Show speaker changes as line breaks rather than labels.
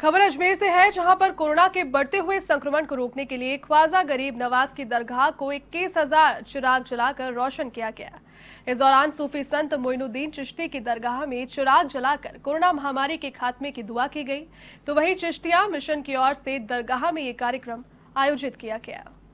खबर अजमेर से है जहां पर कोरोना के बढ़ते हुए संक्रमण को रोकने के लिए ख्वाजा गरीब नवाज की दरगाह को इक्कीस हजार चिराग जलाकर रोशन किया गया इस दौरान सूफी संत मोइनुद्दीन चिश्ती की दरगाह में चिराग जलाकर कोरोना महामारी के खात्मे की दुआ की गई तो वहीं चिश्तिया मिशन की ओर से दरगाह में ये कार्यक्रम आयोजित किया गया